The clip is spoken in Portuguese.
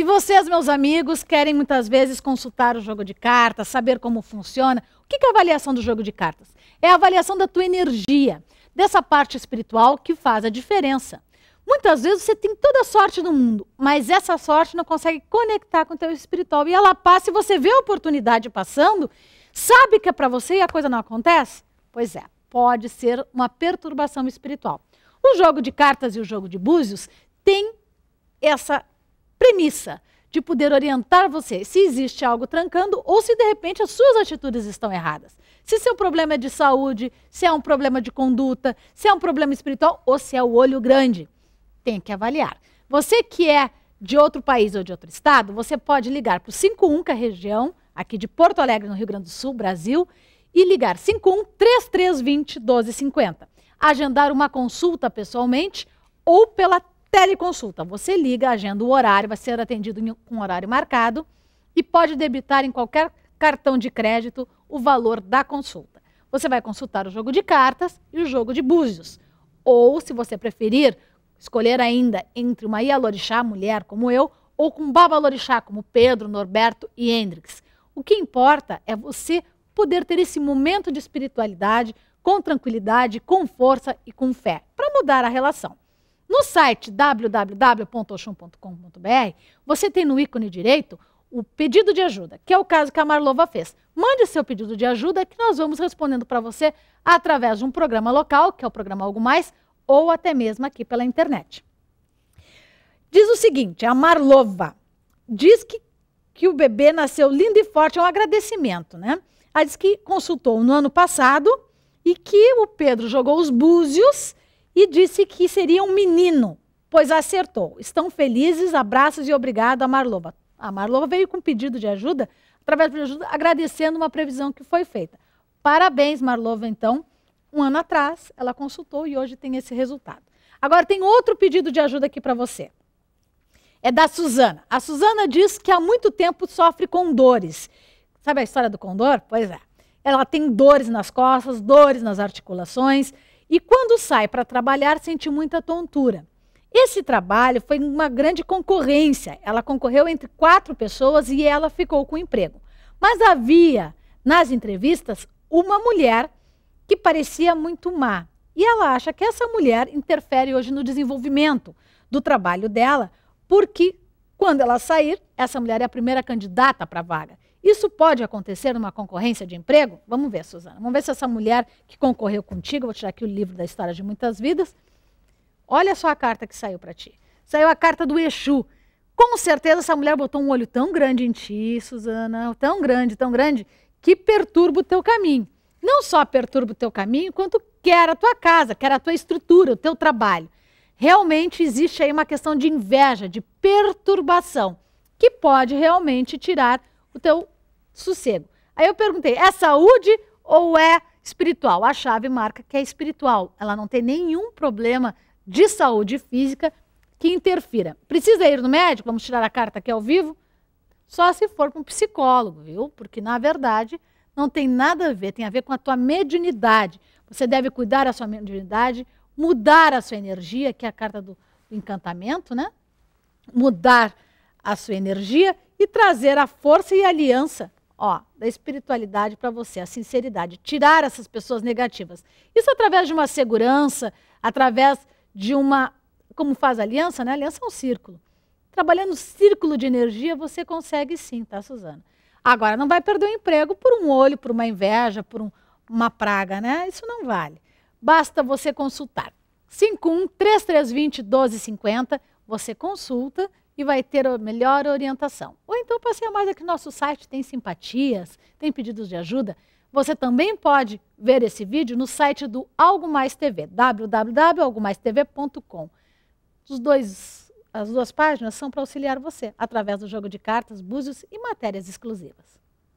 E vocês, meus amigos, querem muitas vezes consultar o jogo de cartas, saber como funciona. O que é a avaliação do jogo de cartas? É a avaliação da tua energia, dessa parte espiritual que faz a diferença. Muitas vezes você tem toda a sorte do mundo, mas essa sorte não consegue conectar com o teu espiritual. E ela passa e você vê a oportunidade passando, sabe que é para você e a coisa não acontece? Pois é, pode ser uma perturbação espiritual. O jogo de cartas e o jogo de búzios têm essa premissa de poder orientar você se existe algo trancando ou se de repente as suas atitudes estão erradas. Se seu problema é de saúde, se é um problema de conduta, se é um problema espiritual ou se é o olho grande. Tem que avaliar. Você que é de outro país ou de outro estado, você pode ligar para o 51 que é a região, aqui de Porto Alegre, no Rio Grande do Sul, Brasil, e ligar 51 3320 1250. Agendar uma consulta pessoalmente ou pela Teleconsulta, você liga, agenda o horário, vai ser atendido com um horário marcado e pode debitar em qualquer cartão de crédito o valor da consulta. Você vai consultar o jogo de cartas e o jogo de búzios. Ou, se você preferir, escolher ainda entre uma Ialorixá, mulher como eu, ou com Babalorixá, como Pedro, Norberto e Hendrix. O que importa é você poder ter esse momento de espiritualidade com tranquilidade, com força e com fé, para mudar a relação. No site www.oxum.com.br, você tem no ícone direito o pedido de ajuda, que é o caso que a Marlova fez. Mande seu pedido de ajuda que nós vamos respondendo para você através de um programa local, que é o programa Algo Mais, ou até mesmo aqui pela internet. Diz o seguinte, a Marlova diz que, que o bebê nasceu lindo e forte, é um agradecimento, né? Ela diz que consultou no ano passado e que o Pedro jogou os búzios e disse que seria um menino, pois acertou. Estão felizes, abraços e obrigado a Marlova. A Marlova veio com um pedido de ajuda, através de ajuda, agradecendo uma previsão que foi feita. Parabéns, Marlova, então. Um ano atrás, ela consultou e hoje tem esse resultado. Agora tem outro pedido de ajuda aqui para você. É da Suzana. A Suzana diz que há muito tempo sofre com dores. Sabe a história do condor? Pois é. Ela tem dores nas costas, dores nas articulações. E quando sai para trabalhar, sente muita tontura. Esse trabalho foi uma grande concorrência. Ela concorreu entre quatro pessoas e ela ficou com o emprego. Mas havia, nas entrevistas, uma mulher que parecia muito má. E ela acha que essa mulher interfere hoje no desenvolvimento do trabalho dela, porque quando ela sair, essa mulher é a primeira candidata para a vaga. Isso pode acontecer numa concorrência de emprego? Vamos ver, Suzana. Vamos ver se essa mulher que concorreu contigo, vou tirar aqui o livro da História de Muitas Vidas. Olha só a carta que saiu para ti. Saiu a carta do Exu. Com certeza essa mulher botou um olho tão grande em ti, Suzana, tão grande, tão grande, que perturba o teu caminho. Não só perturba o teu caminho, quanto quer a tua casa, quer a tua estrutura, o teu trabalho. Realmente existe aí uma questão de inveja, de perturbação, que pode realmente tirar o teu sossego. Aí eu perguntei: é saúde ou é espiritual? A chave marca que é espiritual. Ela não tem nenhum problema de saúde física que interfira. Precisa ir no médico? Vamos tirar a carta aqui ao vivo? Só se for para um psicólogo, viu? Porque na verdade não tem nada a ver, tem a ver com a tua mediunidade. Você deve cuidar da sua mediunidade, mudar a sua energia, que é a carta do encantamento, né? Mudar a sua energia e trazer a força e a aliança ó, da espiritualidade para você, a sinceridade, tirar essas pessoas negativas. Isso através de uma segurança, através de uma. Como faz a aliança, né? A aliança é um círculo. Trabalhando círculo de energia, você consegue sim, tá, Suzana? Agora, não vai perder o emprego por um olho, por uma inveja, por um, uma praga, né? Isso não vale. Basta você consultar. 51 3320 1250, você consulta e vai ter a melhor orientação. Ou então passeia mais aqui no nosso site, tem simpatias, tem pedidos de ajuda. Você também pode ver esse vídeo no site do Algo Mais TV, www.algomaistv.com. Os dois, as duas páginas são para auxiliar você através do jogo de cartas, búzios e matérias exclusivas.